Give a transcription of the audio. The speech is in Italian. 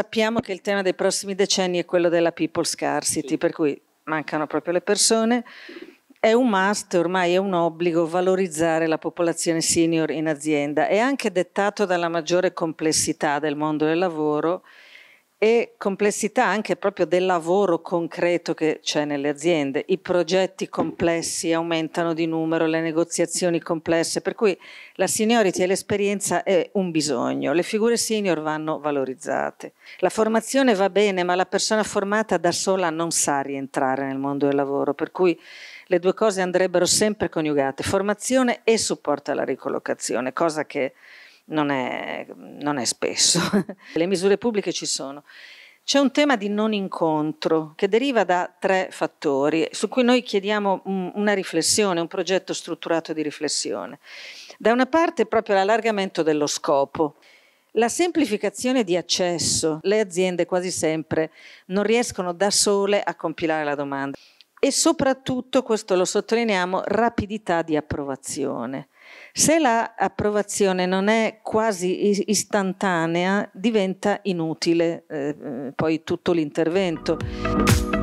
sappiamo che il tema dei prossimi decenni è quello della people scarcity, sì. per cui mancano proprio le persone. È un must, ormai è un obbligo valorizzare la popolazione senior in azienda. È anche dettato dalla maggiore complessità del mondo del lavoro e complessità anche proprio del lavoro concreto che c'è nelle aziende. I progetti complessi aumentano di numero, le negoziazioni complesse, per cui la seniority e l'esperienza è un bisogno, le figure senior vanno valorizzate. La formazione va bene, ma la persona formata da sola non sa rientrare nel mondo del lavoro, per cui le due cose andrebbero sempre coniugate, formazione e supporto alla ricollocazione, cosa che non è, non è spesso. Le misure pubbliche ci sono. C'è un tema di non incontro che deriva da tre fattori su cui noi chiediamo una riflessione, un progetto strutturato di riflessione. Da una parte proprio l'allargamento dello scopo. La semplificazione di accesso. Le aziende quasi sempre non riescono da sole a compilare la domanda. E soprattutto, questo lo sottolineiamo, rapidità di approvazione. Se l'approvazione non è quasi istantanea, diventa inutile eh, eh poi tutto l'intervento.